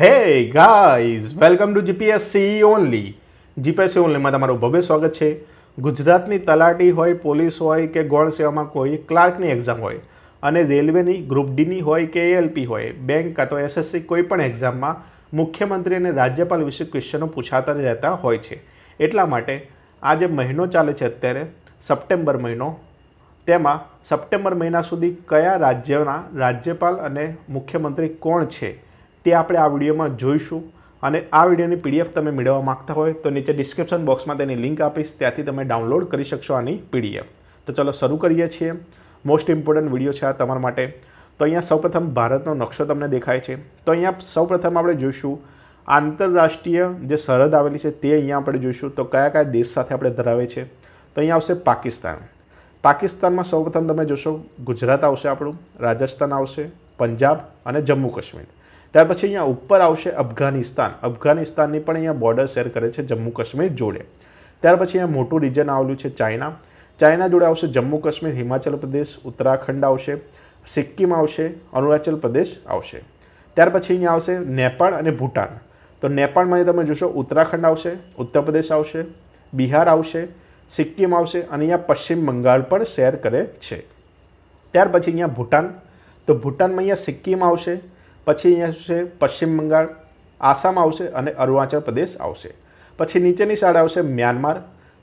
હે guys welcome to GPSC only GPSC ઓનલીમાં તમારું ભવ્ય સ્વાગત છે ગુજરાતની તલાટી હોય પોલીસ હોય કે ગૌણ સેવામાં કોઈ ક્લાર્કની એક્ઝામ હોય અને રેલવેની ગ્રુપ ડીની હોય કે એએલપી હોય બેંક અથવા એસએસસી કોઈ પણ એક્ઝામમાં મુખ્યમંત્રી અને રાજ્યપાલ વિશે ક્વેશ્ચનો પૂછાતા રહેતા હોય છે એટલા માટે આ જે મહિનો ચાલે છે અત્યારે સપ્ટેમ્બર મહિનો તેમાં સપ્ટેમ્બર મહિના સુધી કયા રાજ્યના રાજ્યપાલ અને મુખ્યમંત્રી કોણ છે તે આપણે આ વિડીયોમાં જોઈશું અને આ વિડીયોની પીડીએફ તમે મેળવવા માગતા હોય તો નીચે ડિસ્ક્રિપ્શન બોક્સમાં તેની લિંક આપીશ ત્યાંથી તમે ડાઉનલોડ કરી શકશો આની પીડીએફ તો ચલો શરૂ કરીએ છીએ મોસ્ટ ઇમ્પોર્ટન્ટ વિડીયો છે આ તમારા માટે તો અહીંયા સૌપ્રથમ ભારતનો નકશો તમને દેખાય છે તો અહીંયા સૌપ્રથમ આપણે જોઈશું આંતરરાષ્ટ્રીય જે સરહદ આવેલી છે તે અહીંયા આપણે જોઈશું તો કયા કયા દેશ સાથે આપણે ધરાવે છે તો અહીંયા આવશે પાકિસ્તાન પાકિસ્તાનમાં સૌપ્રથમ તમે જોશો ગુજરાત આવશે આપણું રાજસ્થાન આવશે પંજાબ અને જમ્મુ કાશ્મીર ત્યાર પછી અહીંયા ઉપર આવશે અફઘાનિસ્તાન અફઘાનિસ્તાનની પણ અહીંયા બોર્ડર શેર કરે છે જમ્મુ કાશ્મીર જોડે ત્યાર પછી અહીંયા મોટું રિજન આવેલું છે ચાઇના ચાઇના જોડે આવશે જમ્મુ કાશ્મીર હિમાચલ પ્રદેશ ઉત્તરાખંડ આવશે સિક્કિમ આવશે અરુણાચલ પ્રદેશ આવશે ત્યાર પછી અહીંયા આવશે નેપાળ અને ભૂટાન તો નેપાળમાં તમે જોશો ઉત્તરાખંડ આવશે ઉત્તરપ્રદેશ આવશે બિહાર આવશે સિક્કિમ આવશે અને અહીંયા પશ્ચિમ બંગાળ પણ શેર કરે છે ત્યાર પછી અહીંયા ભૂટાન તો ભૂટાનમાં અહીંયા સિક્કિમ આવશે પછી અહીંયા છે પશ્ચિમ બંગાળ આસામ આવશે અને અરુણાચલ પ્રદેશ આવશે પછી નીચેની સાઈડ આવશે મ્યાનમાર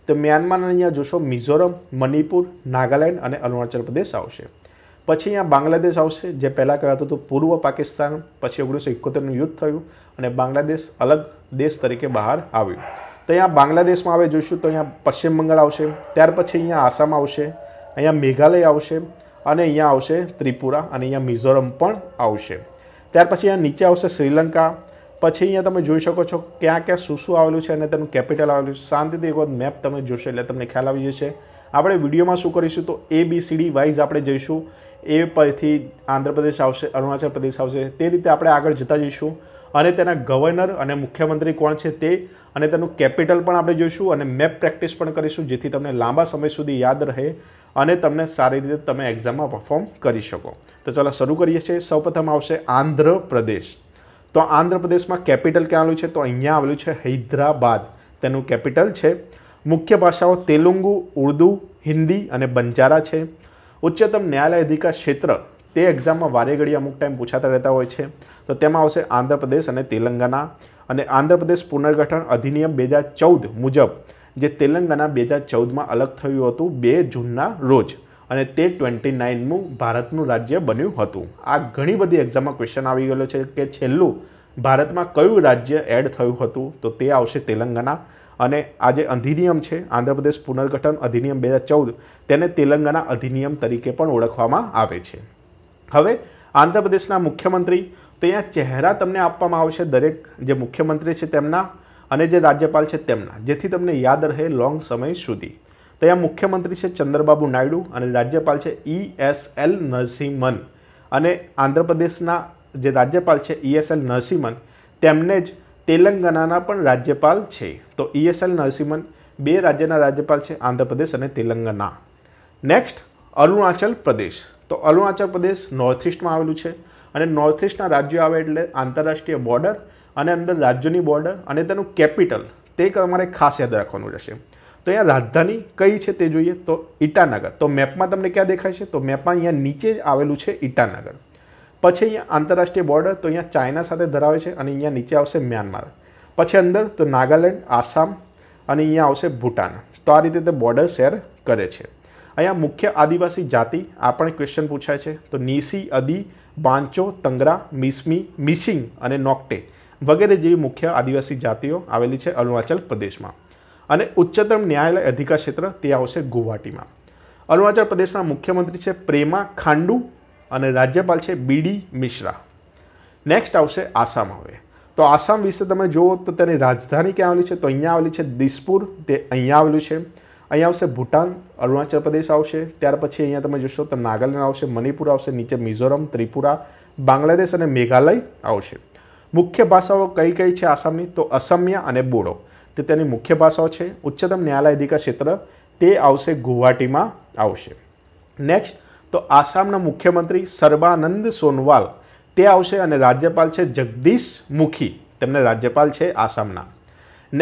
તો મ્યાનમાર અહીંયા જોશો મિઝોરમ મણિપુર નાગાલેન્ડ અને અરુણાચલ પ્રદેશ આવશે પછી અહીંયા બાંગ્લાદેશ આવશે જે પહેલાં કહેવાતું હતું પૂર્વ પાકિસ્તાન પછી ઓગણીસો એકોતેરનું યુદ્ધ થયું અને બાંગ્લાદેશ અલગ દેશ તરીકે બહાર આવ્યું તો અહીંયા બાંગ્લાદેશમાં આવે જોઈશું તો અહીંયા પશ્ચિમ બંગાળ આવશે ત્યાર પછી અહીંયા આસામ આવશે અહીંયા મેઘાલય આવશે અને અહીંયા આવશે ત્રિપુરા અને અહીંયા મિઝોરમ પણ આવશે ત્યાર પછી અહીંયા નીચે આવશે શ્રીલંકા પછી અહીંયા તમે જોઈ શકો છો ક્યાં ક્યાં શું શું આવેલું છે અને તેનું કેપિટલ આવેલું છે શાંતિથી એક વખત મેપ તમે જોશો એટલે તમને ખ્યાલ આવી જશે આપણે વિડીયોમાં શું કરીશું તો A B C D wise આપણે જઈશું એ પરથી આંધ્રપ્રદેશ આવશે અરુણાચલ પ્રદેશ આવશે તે રીતે આપણે આગળ જતા જઈશું અને તેના ગવર્નર અને મુખ્યમંત્રી કોણ છે તે અને તેનું કેપિટલ પણ આપણે જોઈશું અને મેપ પ્રેક્ટિસ પણ કરીશું જેથી તમને લાંબા સમય સુધી યાદ રહે અને તમને સારી રીતે તમે એક્ઝામમાં પરફોર્મ કરી શકો તો ચાલો શરૂ કરીએ છીએ સૌપ્રથમ આવશે આંધ્રપ્રદેશ તો આંધ્રપ્રદેશમાં કેપિટલ ક્યાં આવેલું છે તો અહીંયા આવેલું છે હૈદરાબાદ તેનું કેપિટલ છે મુખ્ય ભાષાઓ તેલુગુ ઉર્દુ હિન્દી અને બંજારા છે ઉચ્ચતમ ન્યાયાલય અધિકાર ક્ષેત્ર તે એક્ઝામમાં વારે અમુક ટાઈમ પૂછાતા રહેતા હોય છે તો તેમાં આવશે આંધ્રપ્રદેશ અને તેલંગાના અને આંધ્રપ્રદેશ પુનર્ગઠન અધિનિયમ બે હજાર ચૌદ મુજબ જે તેલંગાના બે હજાર ચૌદમાં અલગ થયું હતું બે જૂનના રોજ અને તે ટ્વેન્ટી નાઇનનું ભારતનું રાજ્ય બન્યું હતું આ ઘણી બધી એક્ઝામમાં ક્વેશ્ચન આવી ગયેલો છે કે છેલ્લું ભારતમાં કયું રાજ્ય એડ થયું હતું તો તે આવશે તેલંગાના અને આ જે અધિનિયમ છે આંધ્રપ્રદેશ પુનર્ગઠન અધિનિયમ બે હજાર ચૌદ તેને તેલંગાના અધિનિયમ તરીકે પણ ઓળખવામાં આવે છે હવે આંધ્રપ્રદેશના મુખ્યમંત્રી તો અહીંયા ચહેરા તમને આપવામાં આવશે દરેક જે મુખ્યમંત્રી છે તેમના અને જે રાજ્યપાલ છે તેમના જેથી તમને યાદ રહે લોંગ સમય સુધી ત્યાં મુખ્યમંત્રી છે ચંદ્રબાબુ નાયડુ અને રાજ્યપાલ છે E e S L Narasimhan અને આંધ્રપ્રદેશના જે રાજ્યપાલ છે E e S L Narasimhan તેમને જ તેલંગાણાના પણ રાજ્યપાલ છે તો E e S L Narasimhan બે રાજ્યના રાજ્યપાલ છે આંધ્રપ્રદેશ અને તેલંગાણા નેક્સ્ટ અરુણાચલ પ્રદેશ તો અરુણાચલ પ્રદેશ નોર્થ ઇસ્ટમાં આવેલું છે અને નોર્થ ઇસ્ટના રાજ્યો આવે એટલે આંતરરાષ્ટ્રીય બોર્ડર અને અંદર રાજ્યોની બોર્ડર અને તેનું કેપિટલ તે તમારે ખાસ યાદ રાખવાનું રહેશે તો અહીંયા રાજધાની કઈ છે તે જોઈએ તો ઈટાનગર તો મેપમાં તમને ક્યાં દેખાય છે તો મેપમાં અહીંયા નીચે જ આવેલું છે ઈટાનગર પછી અહીંયા આંતરરાષ્ટ્રીય બોર્ડર તો અહીંયા ચાઇના સાથે ધરાવે છે અને અહીંયા નીચે આવશે મ્યાનમાર પછી અંદર તો નાગાલેન્ડ આસામ અને અહીંયા આવશે ભૂટાન તો આ રીતે તે બોર્ડર શેર કરે છે અહીંયા મુખ્ય આદિવાસી જાતિ આ પણ ક્વેશ્ચન પૂછાય છે તો નીસી અદી બાંચો તંગરા મિસમી મિસિંગ અને નોકટે વગેરે જેવી મુખ્ય આદિવાસી જાતિઓ આવેલી છે અરુણાચલ પ્રદેશમાં અને ઉચ્ચતમ ન્યાયાલય અધિકાર ક્ષેત્ર તે આવશે ગુવાહાટીમાં અરુણાચલ પ્રદેશના મુખ્યમંત્રી છે પ્રેમા ખાંડુ અને રાજ્યપાલ છે બીડી મિશ્રા નેક્સ્ટ આવશે આસામ હવે તો આસામ વિશે તમે જુઓ તો તેની રાજધાની ક્યાં આવેલી છે તો અહીંયા આવેલી છે દિસપુર તે અહીંયા આવેલું છે અહીંયા આવશે ભૂટાન અરુણાચલ પ્રદેશ આવશે ત્યાર પછી અહીંયા તમે જોશો તો નાગાલેન્ડ આવશે મણિપુર આવશે નીચે મિઝોરમ ત્રિપુરા બાંગ્લાદેશ અને મેઘાલય આવશે મુખ્ય ભાષાઓ કઈ કઈ છે આસામની તો અસમ્ય અને બોડો તે તેની મુખ્ય ભાષાઓ છે ઉચ્ચતમ ન્યાયાલયાધિકાર ક્ષેત્ર તે આવશે ગુવાહાટીમાં આવશે નેક્સ્ટ તો આસામના મુખ્યમંત્રી સર્બાનંદ સોનવાલ તે આવશે અને રાજ્યપાલ છે જગદીશ મુખી તેમને રાજ્યપાલ છે આસામના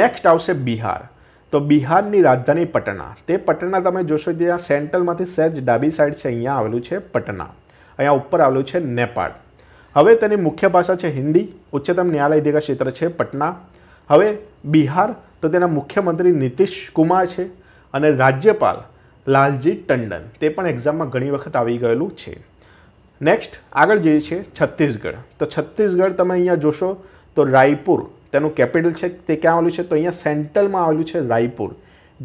નેક્સ્ટ આવશે બિહાર તો બિહારની રાજધાની પટના તે પટના તમે જોશો ત્યાં સેન્ટ્રલમાંથી સહેજ ડાબી સાઈડ છે અહીંયા આવેલું છે પટના અહીંયા ઉપર આવેલું છે નેપાળ હવે તેની મુખ્ય ભાષા છે હિન્દી ઉચ્ચતમ ન્યાયાલય ક્ષેત્ર છે પટના હવે બિહાર તો તેના મુખ્યમંત્રી નીતિશ કુમાર છે અને રાજ્યપાલ લાલજી ટંડન તે પણ એક્ઝામમાં ઘણી વખત આવી ગયેલું છે નેક્સ્ટ આગળ જઈએ છે છત્તીસગઢ તો છત્તીસગઢ તમે અહીંયા જોશો તો રાયપુર તેનું કેપિટલ છે તે ક્યાં આવેલું છે તો અહીંયા સેન્ટ્રલમાં આવેલું છે રાયપુર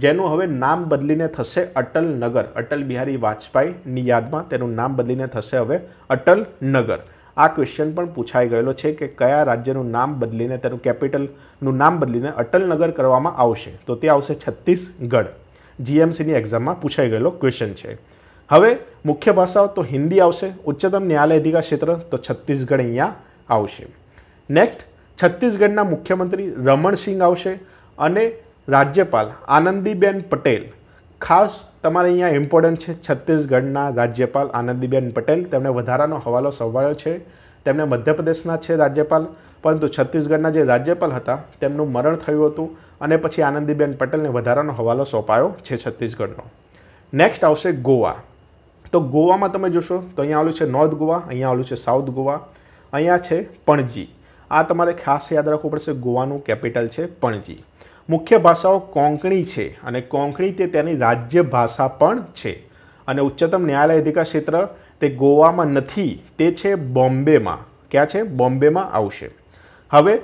જેનું હવે નામ બદલીને થશે અટલ નગર અટલ બિહારી વાજપેયીની યાદમાં તેનું નામ બદલીને થશે હવે અટલ નગર આ ક્વેશ્ચન પણ પૂછાઈ ગયેલો છે કે કયા રાજ્યનું નામ બદલીને તેનું કેપિટલનું નામ બદલીને અટલ નગર કરવામાં આવશે તો તે આવશે છત્તીસગઢ જીએમસીની એક્ઝામમાં પૂછાઈ ગયેલો ક્વેશ્ચન છે હવે મુખ્ય ભાષાઓ તો હિન્દી આવશે ઉચ્ચતમ ન્યાયાલય અધિકાર ક્ષેત્ર તો છત્તીસગઢ અહીંયા આવશે નેક્સ્ટ છત્તીસગઢના મુખ્યમંત્રી રમણસિંહ આવશે અને રાજ્યપાલ આનંદીબેન પટેલ ખાસ તમારે અહીંયા ઇમ્પોર્ટન્ટ છે છત્તીસગઢના રાજ્યપાલ આનંદીબેન પટેલ તેમણે વધારાનો હવાલો સંભાળ્યો છે તેમણે મધ્યપ્રદેશના છે રાજ્યપાલ પરંતુ છત્તીસગઢના જે રાજ્યપાલ હતા તેમનું મરણ થયું હતું અને પછી આનંદીબેન પટેલને વધારાનો હવાલો સોંપાયો છે છત્તીસગઢનો નેક્સ્ટ આવશે ગોવા તો ગોવામાં તમે જોશો તો અહીંયા આવેલું છે નોર્થ ગોવા અહીંયા આવેલું છે સાઉથ ગોવા અહીંયા છે પણજી આ તમારે ખાસ યાદ રાખવું પડશે ગોવાનું કેપિટલ છે પણજી મુખ્ય ભાષાઓ કોંકણી છે અને કોંકણી તે તેની રાજ્ય ભાષા પણ છે અને ઉચ્ચતમ ન્યાયાલય અધિકાર ક્ષેત્ર તે ગોવામાં નથી તે છે બોમ્બેમાં ક્યાં છે બોમ્બેમાં આવશે હવે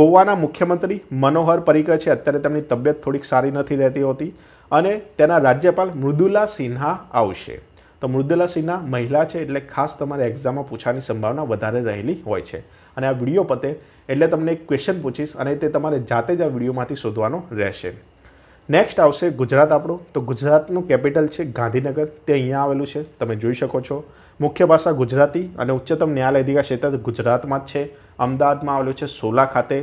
ગોવાના મુખ્યમંત્રી મનોહર પરિકર છે અત્યારે તેમની તબિયત થોડીક સારી નથી રહેતી હોતી અને તેના રાજ્યપાલ મૃદુલા સિન્હા આવશે તો મૃદુલા સિન્હા મહિલા છે એટલે ખાસ તમારે એક્ઝામમાં પૂછવાની સંભાવના વધારે રહેલી હોય છે અને આ વિડીયો પતે એટલે તમને એક ક્વેશ્ચન પૂછીશ અને તે તમારે જાતે જ આ વિડીયોમાંથી શોધવાનો રહેશે નેક્સ્ટ આવશે ગુજરાત આપણું તો ગુજરાતનું કેપિટલ છે ગાંધીનગર તે અહીંયા આવેલું છે તમે જોઈ શકો છો મુખ્ય ભાષા ગુજરાતી અને ઉચ્ચતમ ન્યાયાલય ન્યાયાલયાધિકાર ક્ષેત્ર ગુજરાતમાં જ છે અમદાવાદમાં આવેલું છે સોલા ખાતે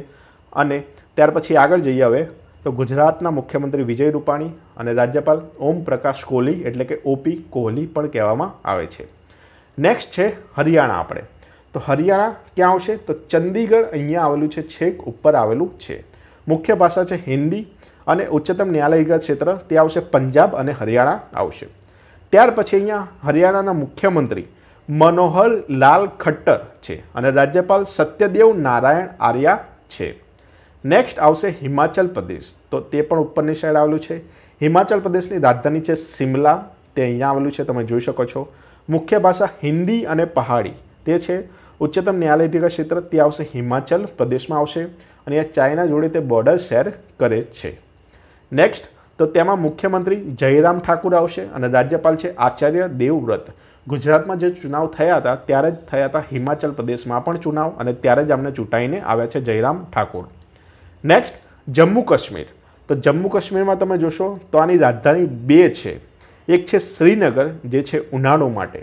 અને ત્યાર પછી આગળ જઈએ હવે તો ગુજરાતના મુખ્યમંત્રી વિજય રૂપાણી અને રાજ્યપાલ ઓમ પ્રકાશ કોહલી એટલે કે ઓપી કોહલી પણ કહેવામાં આવે છે નેક્સ્ટ છે હરિયાણા આપણે તો હરિયાણા ક્યાં આવશે તો ચંદીગઢ અહીંયા આવેલું છે છેક ઉપર આવેલું છે મુખ્ય ભાષા છે હિન્દી અને ઉચ્ચતમ ન્યાયાલયગત ક્ષેત્ર તે આવશે પંજાબ અને હરિયાણા આવશે ત્યાર પછી અહીંયા હરિયાણાના મુખ્યમંત્રી મનોહર લાલ ખટ્ટર છે અને રાજ્યપાલ સત્યદેવ નારાયણ આર્યા છે નેક્સ્ટ આવશે હિમાચલ પ્રદેશ તો તે પણ ઉપરની સાઈડ આવેલું છે હિમાચલ પ્રદેશની રાજધાની છે શિમલા તે અહીંયા આવેલું છે તમે જોઈ શકો છો મુખ્ય ભાષા હિન્દી અને પહાડી તે છે ઉચ્ચતમ ન્યાયાલયથી ક્ષેત્ર તે આવશે હિમાચલ પ્રદેશમાં આવશે અને આ ચાઇના જોડે તે બોર્ડર શેર કરે છે નેક્સ્ટ તો તેમાં મુખ્યમંત્રી જયરામ ઠાકુર આવશે અને રાજ્યપાલ છે આચાર્ય દેવવ્રત ગુજરાતમાં જે ચુનાવ થયા હતા ત્યારે જ થયા હતા હિમાચલ પ્રદેશમાં પણ ચુનાવ અને ત્યારે જ અમને ચૂંટાઈને આવ્યા છે જયરામ ઠાકુર નેક્સ્ટ જમ્મુ કાશ્મીર તો જમ્મુ કાશ્મીરમાં તમે જોશો તો આની રાજધાની બે છે એક છે શ્રીનગર જે છે ઉનાળો માટે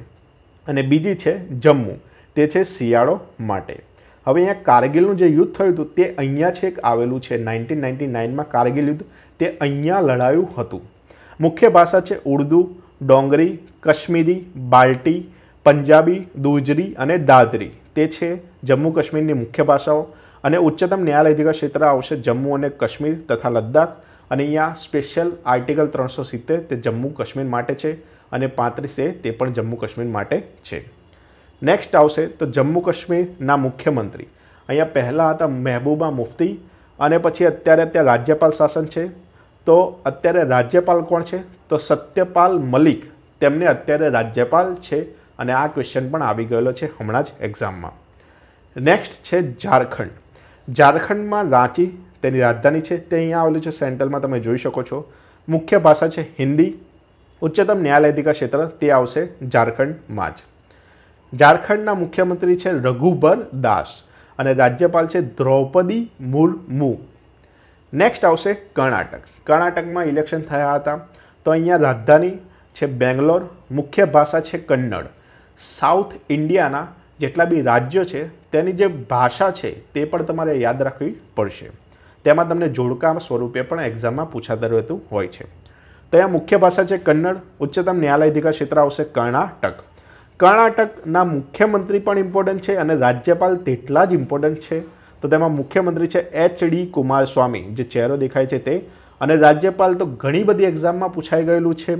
અને બીજી છે જમ્મુ તે છે શિયાળો માટે હવે અહીંયા કારગિલનું જે યુદ્ધ થયું હતું તે અહીંયા છેક આવેલું છે નાઇન્ટીન નાઇન્ટી નાઇનમાં કારગિલ યુદ્ધ તે અહીંયા લડાયું હતું મુખ્ય ભાષા છે ઉર્દુ ડોંગરી કશ્મીરી બાલ્ટી પંજાબી દુજરી અને દાદરી તે છે જમ્મુ કાશ્મીરની મુખ્ય ભાષાઓ અને ઉચ્ચતમ ન્યાયાલય ક્ષેત્ર આવશે જમ્મુ અને કાશ્મીર તથા લદ્દાખ અને અહીંયા સ્પેશિયલ આર્ટિકલ ત્રણસો સિત્તેર તે જમ્મુ કાશ્મીર માટે છે અને પાંત્રીસ એ તે પણ જમ્મુ કાશ્મીર માટે છે નેક્સ્ટ આવશે તો જમ્મુ કાશ્મીરના મુખ્યમંત્રી અહીંયા પહેલાં હતા મહેબૂબા મુફ્તી અને પછી અત્યારે ત્યાં રાજ્યપાલ શાસન છે તો અત્યારે રાજ્યપાલ કોણ છે તો સત્યપાલ મલિક તેમને અત્યારે રાજ્યપાલ છે અને આ ક્વેશ્ચન પણ આવી ગયેલો છે હમણાં જ એક્ઝામમાં નેક્સ્ટ છે ઝારખંડ ઝારખંડમાં રાંચી તેની રાજધાની છે તે અહીંયા આવેલું છે સેન્ટ્રલમાં તમે જોઈ શકો છો મુખ્ય ભાષા છે હિન્દી ઉચ્ચતમ ન્યાયાલયાધિકાર ક્ષેત્ર તે આવશે ઝારખંડમાં જ ઝારખંડના મુખ્યમંત્રી છે રઘુબર દાસ અને રાજ્યપાલ છે દ્રૌપદી મુર્મુ નેક્સ્ટ આવશે કર્ણાટક કર્ણાટકમાં ઇલેક્શન થયા હતા તો અહીંયા રાજધાની છે બેંગ્લોર મુખ્ય ભાષા છે કન્નડ સાઉથ ઇન્ડિયાના જેટલા બી રાજ્યો છે તેની જે ભાષા છે તે પણ તમારે યાદ રાખવી પડશે તેમાં તમને જોડકા સ્વરૂપે પણ એક્ઝામમાં પૂછાતું રહેતું હોય છે તો અહીંયા મુખ્ય ભાષા છે કન્નડ ઉચ્ચતમ ન્યાયાલય અધિકાર ક્ષેત્ર આવશે કર્ણાટક કર્ણાટકના મુખ્યમંત્રી પણ ઇમ્પોર્ટન્ટ છે અને રાજ્યપાલ તેટલા જ ઇમ્પોર્ટન્ટ છે તો તેમાં મુખ્યમંત્રી છે એચ ડી કુમારસ્વામી જે ચહેરો દેખાય છે તે અને રાજ્યપાલ તો ઘણી બધી એક્ઝામમાં પૂછાઈ ગયેલું છે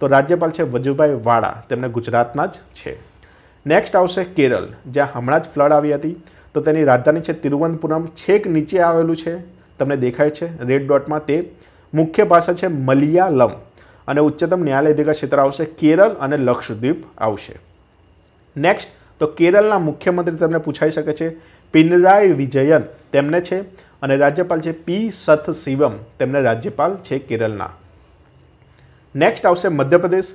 તો રાજ્યપાલ છે વજુભાઈ વાળા તેમને ગુજરાતના જ છે નેક્સ્ટ આવશે કેરળ જ્યાં હમણાં જ ફ્લડ આવી હતી તો તેની રાજધાની છે તિરુવનંતપુરમ છેક નીચે આવેલું છે તમને દેખાય છે રેડ ડોટમાં તે મુખ્ય ભાષા છે મલયાલમ અને ઉચ્ચતમ ન્યાયાલય અધિકાર ક્ષેત્ર આવશે કેરળ અને લક્ષદ્વીપ આવશે નેક્સ્ટ તો કેરળના મુખ્યમંત્રી તમને પૂછાઈ શકે છે પિનરાય વિજયન તેમને છે અને રાજ્યપાલ છે પી સથ શિવમ તેમને રાજ્યપાલ છે કેરળના નેક્સ્ટ આવશે મધ્યપ્રદેશ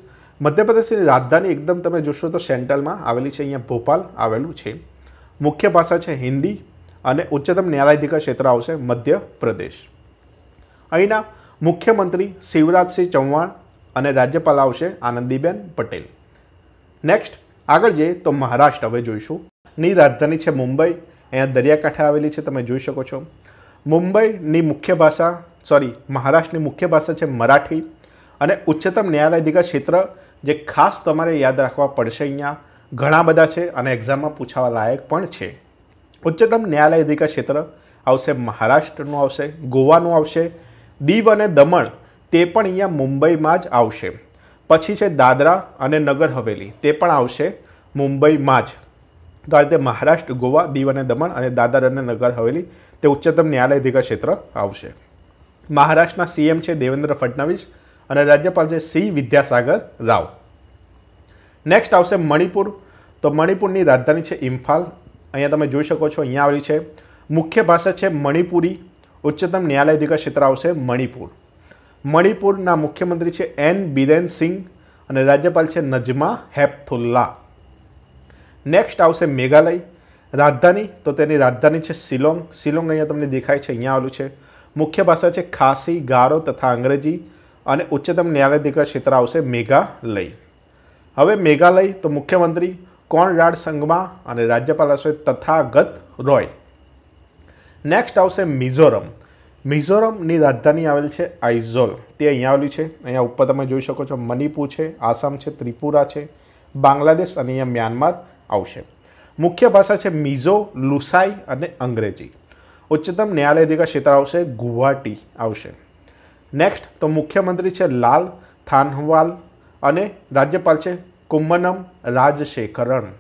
મધ્યપ્રદેશની રાજધાની એકદમ તમે જોશો તો સેન્ટ્રલમાં આવેલી છે અહીંયા ભોપાલ આવેલું છે મુખ્ય ભાષા છે હિન્દી અને ઉચ્ચતમ ન્યાયાધિકાર ક્ષેત્ર આવશે મધ્યપ્રદેશ અહીંના મુખ્યમંત્રી શિવરાજસિંહ ચૌહાણ અને રાજ્યપાલ આવશે આનંદીબેન પટેલ નેક્સ્ટ આગળ જઈએ તો મહારાષ્ટ્ર હવે જોઈશું ની રાજધાની છે મુંબઈ અહીંયા દરિયાકાંઠે આવેલી છે તમે જોઈ શકો છો મુંબઈની મુખ્ય ભાષા સોરી મહારાષ્ટ્રની મુખ્ય ભાષા છે મરાઠી અને ઉચ્ચતમ ન્યાયાલયાધિકાર ક્ષેત્ર જે ખાસ તમારે યાદ રાખવા પડશે અહીંયા ઘણા બધા છે અને એક્ઝામમાં પૂછાવા લાયક પણ છે ઉચ્ચતમ ન્યાયાલયાધિકાર ક્ષેત્ર આવશે મહારાષ્ટ્રનું આવશે ગોવાનું આવશે દીવ અને દમણ તે પણ અહીંયા મુંબઈમાં જ આવશે પછી છે દાદરા અને નગર હવેલી તે પણ આવશે મુંબઈમાં જ તો આ રીતે મહારાષ્ટ્ર ગોવા દીવ અને દમણ અને દાદર અને નગર હવેલી તે ઉચ્ચતમ ન્યાયાલય ક્ષેત્ર આવશે મહારાષ્ટ્રના સીએમ છે દેવેન્દ્ર ફડણવીસ અને રાજ્યપાલ છે સી વિદ્યાસાગર રાવ નેક્સ્ટ આવશે મણિપુર તો મણિપુરની રાજધાની છે ઇમ્ફાલ અહીંયા તમે જોઈ શકો છો અહીંયા આવેલી છે મુખ્ય ભાષા છે મણિપુરી ઉચ્ચતમ ન્યાયાલય ક્ષેત્ર આવશે મણિપુર મણિપુરના મુખ્યમંત્રી છે એન બિરેન સિંઘ અને રાજ્યપાલ છે નજમા હેપથુલ્લા નેક્સ્ટ આવશે મેઘાલય રાજધાની તો તેની રાજધાની છે શિલોંગ શિલોંગ અહીંયા તમને દેખાય છે અહીંયા આવેલું છે મુખ્ય ભાષા છે ખાસી ગારો તથા અંગ્રેજી અને ઉચ્ચતમ ન્યાયાધિક ક્ષેત્ર આવશે મેઘાલય હવે મેઘાલય તો મુખ્યમંત્રી કોણ રાડ સંગમા અને રાજ્યપાલ હશે તથાગત રોય નેક્સ્ટ આવશે મિઝોરમ મિઝોરમની રાજધાની આવેલ છે આઇઝોલ તે અહીંયા આવેલી છે અહીંયા ઉપર તમે જોઈ શકો છો મણિપુર છે આસામ છે ત્રિપુરા છે બાંગ્લાદેશ અને અહીંયા મ્યાનમાર આવશે મુખ્ય ભાષા છે મિઝો લુસાઈ અને અંગ્રેજી ઉચ્ચતમ ન્યાયાલય અધિકાર ક્ષેત્ર આવશે ગુવાહાટી આવશે નેક્સ્ટ તો મુખ્યમંત્રી છે લાલ થાનવાલ અને રાજ્યપાલ છે કુમ્મનમ રાજશેખરણ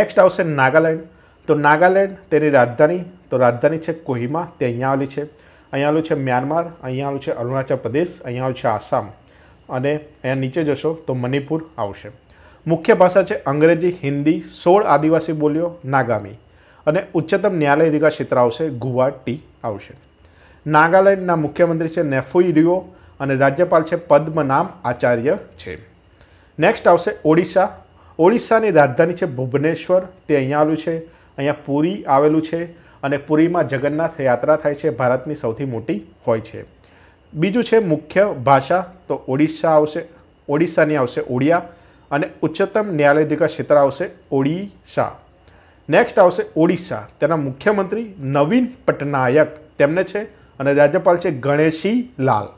નેક્સ્ટ આવશે નાગાલેન્ડ તો નાગાલેન્ડ તેની રાજધાની તો રાજધાની છે કોહિમા તે અહીંયા આવેલી છે અહીંયા આવેલું છે મ્યાનમાર અહીંયા આવેલું છે અરુણાચલ પ્રદેશ અહીંયા આવેલું છે આસામ અને અહીંયા નીચે જશો તો મણિપુર આવશે મુખ્ય ભાષા છે અંગ્રેજી હિન્દી સોળ આદિવાસી બોલીઓ નાગામી અને ઉચ્ચતમ ન્યાયાલય અધિકાર ક્ષેત્ર આવશે ગુવાહાટી આવશે નાગાલેન્ડના મુખ્યમંત્રી છે નેફુઈ રિયો અને રાજ્યપાલ છે પદ્મનામ આચાર્ય છે નેક્સ્ટ આવશે ઓડિશા ઓડિશાની રાજધાની છે ભુવનેશ્વર તે અહીંયા આવેલું છે અહીંયા પુરી આવેલું છે અને પુરીમાં જગન્નાથ યાત્રા થાય છે ભારતની સૌથી મોટી હોય છે બીજું છે મુખ્ય ભાષા તો ઓડિશા આવશે ઓડિશાની આવશે ઓડિયા અને ઉચ્ચતમ ન્યાયાલયાધિકાર ક્ષેત્ર આવશે ઓડિશા નેક્સ્ટ આવશે ઓડિશા તેના મુખ્યમંત્રી નવીન પટનાયક તેમને છે અને રાજ્યપાલ છે ગણેશી લાલ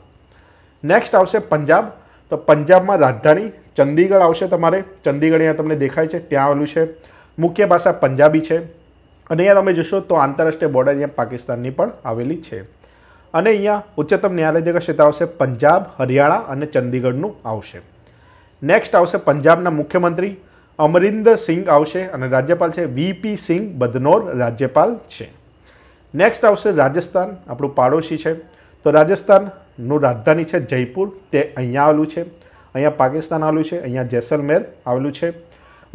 નેક્સ્ટ આવશે પંજાબ તો પંજાબમાં રાજધાની ચંદીગઢ આવશે તમારે ચંદીગઢ અહીંયા તમને દેખાય છે ત્યાં આવેલું છે મુખ્ય ભાષા પંજાબી છે અને અહીંયા તમે જોશો તો આંતરરાષ્ટ્રીય બોર્ડર અહીંયા પાકિસ્તાનની પણ આવેલી છે અને અહીંયા ઉચ્ચતમ ન્યાયાલય જે ક્ષેત્ર આવશે પંજાબ હરિયાણા અને ચંદીગઢનું આવશે નેક્સ્ટ આવશે પંજાબના મુખ્યમંત્રી અમરિન્દર સિંઘ આવશે અને રાજ્યપાલ છે વીપી સિંઘ બદનોર રાજ્યપાલ છે નેક્સ્ટ આવશે રાજસ્થાન આપણું પાડોશી છે તો રાજસ્થાનનું રાજધાની છે જયપુર તે અહીંયા આવેલું છે અહીંયા પાકિસ્તાન આવેલું છે અહીંયા જેસલમેર આવેલું છે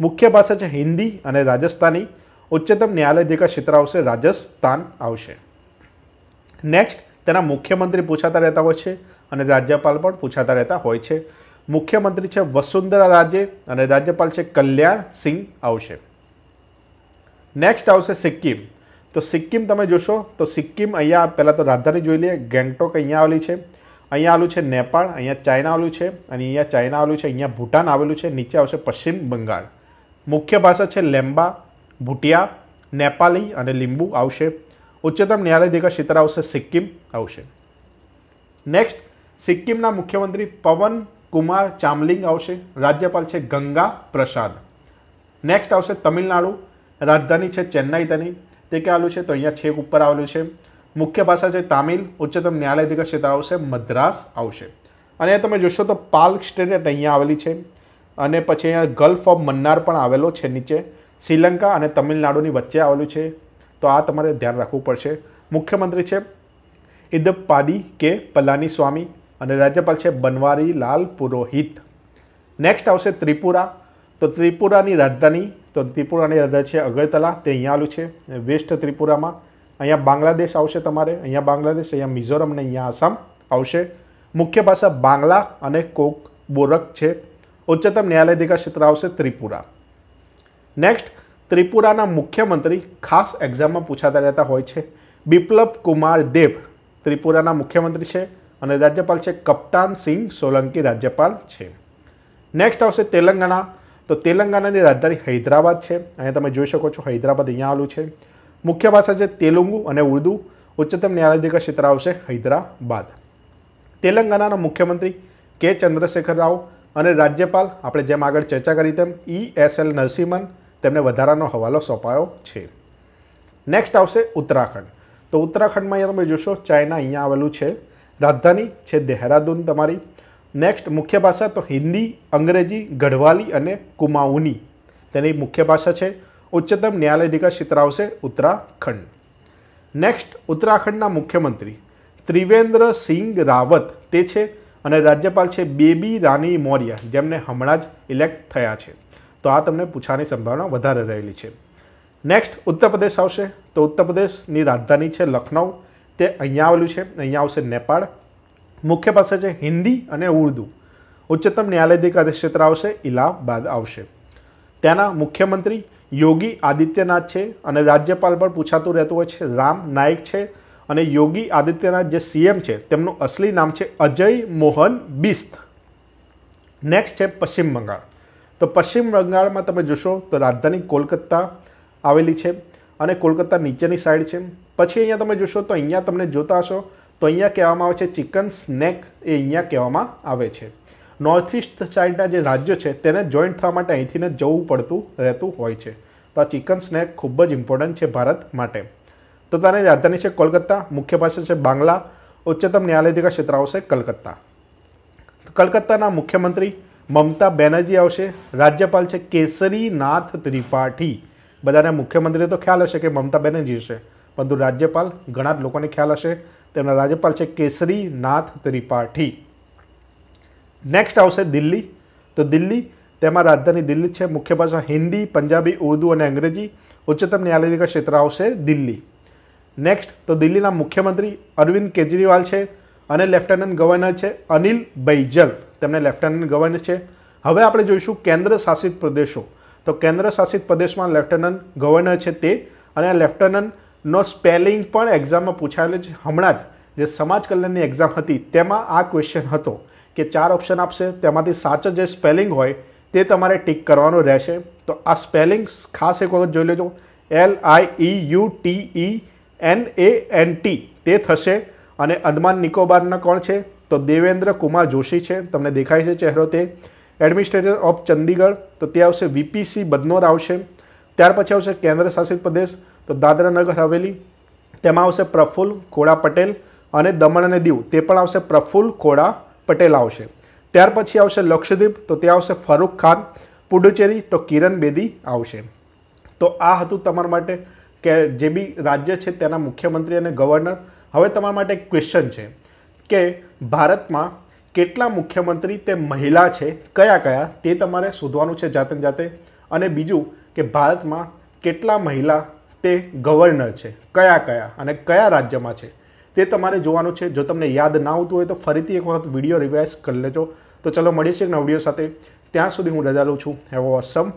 મુખ્ય ભાષા છે હિન્દી અને રાજસ્થાની ઉચ્ચતમ ન્યાયાલય જે ક્ષેત્ર આવશે રાજસ્થાન આવશે નેક્સ્ટ તેના મુખ્યમંત્રી પૂછાતા રહેતા હોય છે અને રાજ્યપાલ પણ પૂછાતા રહેતા હોય છે મુખ્યમંત્રી છે વસુંધરા રાજે અને રાજ્યપાલ છે કલ્યાણ સિંહ આવશે નેક્સ્ટ આવશે સિક્કિમ તો સિક્કિમ તમે જોશો તો સિક્કિમ અહીંયા પહેલાં તો રાજધાની જોઈ લઈએ ગેંગટોક અહીંયા આવેલી છે અહીંયા આવેલું છે નેપાળ અહીંયા ચાઇના આવેલું છે અને અહીંયા ચાઇના આવેલું છે અહીંયા ભૂટાન આવેલું છે નીચે આવશે પશ્ચિમ બંગાળ મુખ્ય ભાષા છે લેમ્બા ભૂટિયા નેપાલી અને લીંબુ આવશે ઉચ્ચતમ ન્યાયાલય ક્ષેત્ર આવશે સિક્કિમ આવશે નેક્સ્ટ સિક્કિમના મુખ્યમંત્રી પવન કુમાર ચામલિંગ આવશે રાજ્યપાલ છે ગંગા પ્રસાદ નેક્સ્ટ આવશે તમિલનાડુ રાજધાની છે ચેન્નાઈ તેની તે ક્યાં આવેલું છે તો અહીંયા છેક ઉપર આવેલું છે મુખ્ય ભાષા છે તામિલ ઉચ્ચતમ ન્યાયાલય ક્ષેત્ર આવશે મદ્રાસ આવશે અને તમે જોશો તો પાલ સ્ટેટ અહીંયા આવેલી છે અને પછી અહીંયા ગલ્ફ ઓફ મન્નાર પણ આવેલો છે નીચે શ્રીલંકા અને તમિલનાડુની વચ્ચે આવેલું છે તો આ તમારે ધ્યાન રાખવું પડશે મુખ્યમંત્રી છે ઇદપ્પાદી કે પલાની સ્વામી અને રાજ્યપાલ છે બનવારી લાલ પુરોહિત નેક્સ્ટ આવશે ત્રિપુરા તો ત્રિપુરાની રાજધાની તો ત્રિપુરાની રાજધાની છે અગરતલા તે અહીંયા આવેલું છે વેસ્ટ ત્રિપુરામાં અહીંયા બાંગ્લાદેશ આવશે તમારે અહીંયા બાંગ્લાદેશ અહીંયા મિઝોરમ અને અહીંયા આસામ આવશે મુખ્ય ભાષા બાંગ્લા અને કોક બોરક છે ઉચ્ચતમ ન્યાયાલયાધિકારી ક્ષેત્ર આવશે ત્રિપુરા નેક્સ્ટ ત્રિપુરાના મુખ્યમંત્રી ખાસ એક્ઝામમાં પૂછાતા રહેતા હોય છે બિપ્લબ કુમાર દેવ ત્રિપુરાના મુખ્યમંત્રી છે અને રાજ્યપાલ છે કપ્તાન સિંહ સોલંકી રાજ્યપાલ છે નેક્સ્ટ આવશે તેલંગાણા તો તેલંગાણાની રાજધાની હૈદરાબાદ છે અહીંયા તમે જોઈ શકો છો હૈદરાબાદ અહીંયા આવેલું છે મુખ્ય ભાષા છે તેલુગુ અને ઉર્દુ ઉચ્ચતમ ન્યાયાધિક ક્ષેત્ર આવશે હૈદરાબાદ તેલંગાણાના મુખ્યમંત્રી કે ચંદ્રશેખર રાવ અને રાજ્યપાલ આપણે જેમ આગળ ચર્ચા કરી તેમ ઈ એસ એલ નરસિમ્હન તેમને વધારાનો હવાલો સોંપાયો છે નેક્સ્ટ આવશે ઉત્તરાખંડ તો ઉત્તરાખંડમાં અહીંયા તમે જોશો ચાઇના અહીંયા આવેલું છે રાજધાની છે દેહરાદૂન તમારી નેક્સ્ટ મુખ્ય ભાષા તો હિન્દી અંગ્રેજી ગઢવાલી અને કુમાઉની તેની મુખ્ય ભાષા છે ઉચ્ચતમ ન્યાયાલયાધિકાર ક્ષેત્ર આવશે ઉત્તરાખંડ નેક્સ્ટ ઉત્તરાખંડના મુખ્યમંત્રી ત્રિવેન્દ્ર સિંહ રાવત તે છે અને રાજ્યપાલ છે બેબી રાની મૌર્ય જેમને હમણાં જ ઇલેક્ટ થયા છે તો આ તમને પૂછાની સંભાવના વધારે રહેલી છે નેક્સ્ટ ઉત્તર પ્રદેશ આવશે તો ઉત્તર પ્રદેશની રાજધાની છે લખનઉ તે અહીંયા આવેલું છે અહીંયા આવશે નેપાળ મુખ્ય પાસે છે હિન્દી અને ઉર્દુ ઉચ્ચતમ ન્યાયાલયાધિકાર ક્ષેત્ર આવશે ઇલાહાબાદ આવશે ત્યાંના મુખ્યમંત્રી યોગી આદિત્યનાથ છે અને રાજ્યપાલ પણ પૂછાતું રહેતું હોય છે રામ નાયક છે અને યોગી આદિત્યનાથ જે સીએમ છે તેમનું અસલી નામ છે અજય મોહન બિસ્ત નેક્સ્ટ છે પશ્ચિમ બંગાળ તો પશ્ચિમ બંગાળમાં તમે જોશો તો રાજધાની કોલકાતા આવેલી છે અને કોલકાતા નીચેની સાઈડ છે પછી અહીંયા તમે જોશો તો અહીંયા તમને જોતા હશો તો અહીંયા કહેવામાં આવે છે ચિકન સ્નેક એ અહીંયા કહેવામાં આવે છે નોર્થ ઇસ્ટ સાઈડના જે રાજ્યો છે તેને જોઈન્ટ થવા માટે અહીંથી જવું પડતું રહેતું હોય છે તો આ ચિકન સ્નેક ખૂબ જ ઇમ્પોર્ટન્ટ છે ભારત માટે તો त्याने રાજધાની છે कोलकाता મુખ્ય भाषा છે बांग्ला ઉચ્ચતમ न्यायालय ક્ષેત્ર આવશે કલકત્તા कलकत्ता કલકત્તાના મુખ્યમંત્રી મમતા બેનર્જી આવશે રાજ્યપાલ છે કેસરીનાથ ત્રિપાઠી બધાને મુખ્યમંત્રીએ તો ખ્યાલ હશે કે મમતા બેનર્જી હશે પરંતુ રાજ્યપાલ ઘણા જ લોકોને ખ્યાલ હશે તેમના રાજ્યપાલ છે કેસરીનાથ ત્રિપાઠી નેક્સ્ટ આવશે દિલ્હી તો દિલ્હી તેમાં રાજધાની દિલ્હી છે મુખ્ય ભાષા હિન્દી પંજાબી ઉર્દુ અને અંગ્રેજી ઉચ્ચતમ ન્યાયાલયિક ક્ષેત્ર આવશે દિલ્હી નેક્સ્ટ તો દિલ્હીના મુખ્યમંત્રી અરવિંદ કેજરીવાલ છે અને લેફ્ટનન્ટ ગવર્નર છે અનિલ બૈજલ તેમને લેફ્ટનન્ટ ગવર્નર છે હવે આપણે જોઈશું કેન્દ્ર શાસિત પ્રદેશો તો કેન્દ્ર શાસિત પ્રદેશમાં લેફ્ટનન્ટ ગવર્નર છે તે અને લેફ્ટનન્ટનો સ્પેલિંગ પણ એક્ઝામમાં પૂછાયેલો છે હમણાં જ જે સમાજ કલ્યાણની એક્ઝામ હતી તેમાં આ ક્વેશ્ચન હતો કે ચાર ઓપ્શન આપશે તેમાંથી સાચો જે સ્પેલિંગ હોય તે તમારે ટીક કરવાનો રહેશે તો આ સ્પેલિંગ ખાસ એક વખત જોઈ લેજો L I E U T E N A N T તે થશે અને અંદમાન નિકોબારના કોણ છે તો દેવેન્દ્ર કુમાર જોશી છે તમને દેખાય છે ચહેરો તે એડમિનિસ્ટ્રેટર ઓફ ચંદીગઢ તો તે આવશે વીપીસી બદનોર આવશે ત્યાર પછી આવશે કેન્દ્ર શાસિત પ્રદેશ તો દાદરા નગર હવેલી તેમાં આવશે પ્રફુલ્લ ખોડા પટેલ અને દમણ અને દીવ તે પણ આવશે પ્રફુલ્લ ખોડા પટેલ આવશે ત્યાર પછી આવશે લક્ષદ્વીપ તો તે આવશે ફરૂખ ખાન પુડુચેરી તો કિરણ બેદી આવશે તો આ હતું તમારા માટે કે જે બી રાજ્ય છે તેના મુખ્યમંત્રી અને ગવર્નર હવે તમારા માટે એક ક્વેશ્ચન છે કે ભારતમાં કેટલા મુખ્યમંત્રી તે મહિલા છે કયા કયા તે તમારે શોધવાનું છે જાતે જાતે અને બીજું કે ભારતમાં કેટલા મહિલા તે ગવર્નર છે કયા કયા અને કયા રાજ્યમાં છે તે તમારે જોવાનું છે જો તમને યાદ ના આવતું હોય તો ફરીથી એક વખત વિડીયો રિવાઇઝ કરી લેજો તો ચલો મળીએ છીએ એક નવડીઓ સાથે ત્યાં સુધી હું રજા લઉં છું હેવ અસમ